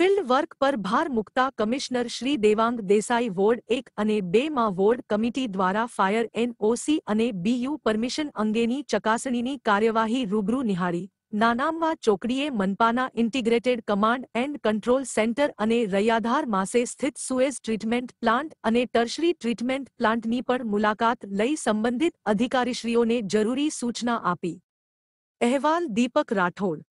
field work પર ભાર મુકતા કમિશનર શ્રી દેવાંગ દેસાઈ વોર્ડ એક અને બેમાં વોર્ડ કમિટી દ્વારા ફાયર એનઓસી અને બીયુ પરમિશન અંગેની ચકાસણીની કાર્યવાહી રૂબરૂ નિહાળી નાનામવા ચોકડીએ મનપાના integrated command and control centre અને રૈયાધાર માસે સ્થિત સુએઝ ટ્રીટમેન્ટ પ્લાન્ટ અને ટર્શરી ટ્રીટમેન્ટ પ્લાન્ટની પણ મુલાકાત લઈ સંબંધિત અધિકારીશ્રીઓને જરૂરી સૂચના આપી અહેવાલ દીપક રાઠોડ